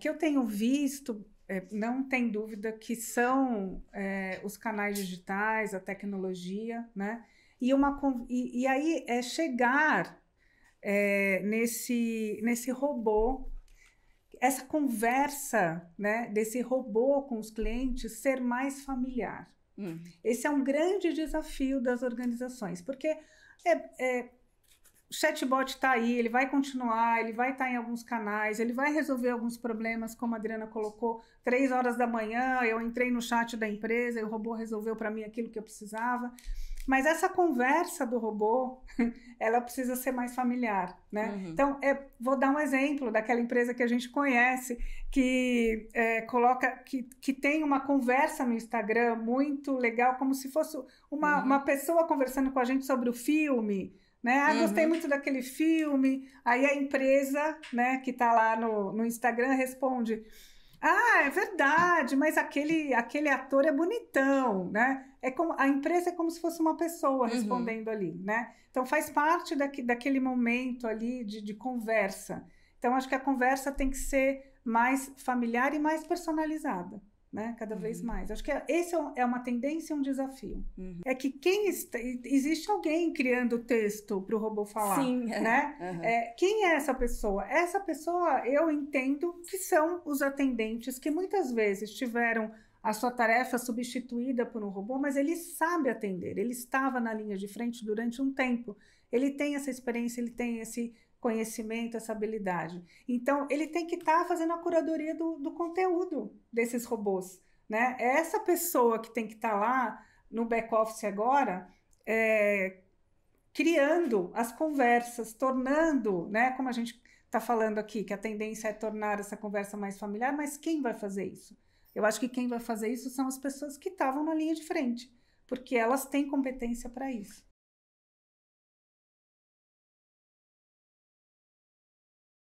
que eu tenho visto, é, não tem dúvida que são é, os canais digitais, a tecnologia, né? E, uma, e, e aí é chegar é, nesse, nesse robô, essa conversa né, desse robô com os clientes ser mais familiar. Hum. Esse é um grande desafio das organizações, porque é, é, o chatbot está aí, ele vai continuar, ele vai estar tá em alguns canais, ele vai resolver alguns problemas, como a Adriana colocou. Três horas da manhã, eu entrei no chat da empresa e o robô resolveu para mim aquilo que eu precisava. Mas essa conversa do robô, ela precisa ser mais familiar, né? Uhum. Então, é, vou dar um exemplo daquela empresa que a gente conhece, que é, coloca, que, que tem uma conversa no Instagram muito legal, como se fosse uma, uhum. uma pessoa conversando com a gente sobre o filme, né? Ah, uhum. gostei muito daquele filme. Aí a empresa né, que está lá no, no Instagram responde: Ah, é verdade, mas aquele, aquele ator é bonitão, né? É como, a empresa é como se fosse uma pessoa uhum. respondendo uhum. ali, né? Então faz parte daqui, daquele momento ali de, de conversa. Então acho que a conversa tem que ser mais familiar e mais personalizada né? Cada uhum. vez mais. Acho que é, esse é, é uma tendência e um desafio. Uhum. É que quem está, existe alguém criando texto para o robô falar, Sim. É. né? Uhum. É, quem é essa pessoa? Essa pessoa eu entendo que são os atendentes que muitas vezes tiveram a sua tarefa substituída por um robô, mas ele sabe atender, ele estava na linha de frente durante um tempo, ele tem essa experiência, ele tem esse conhecimento, essa habilidade. Então, ele tem que estar tá fazendo a curadoria do, do, conteúdo desses robôs. Né? É essa pessoa que tem que estar tá lá no back-office agora, é, criando as conversas, tornando, né, como a gente está falando aqui, que a tendência é tornar essa conversa mais familiar, mas quem vai fazer isso? Eu acho que quem vai fazer isso são as pessoas que estavam na linha de frente, porque elas têm competência para isso.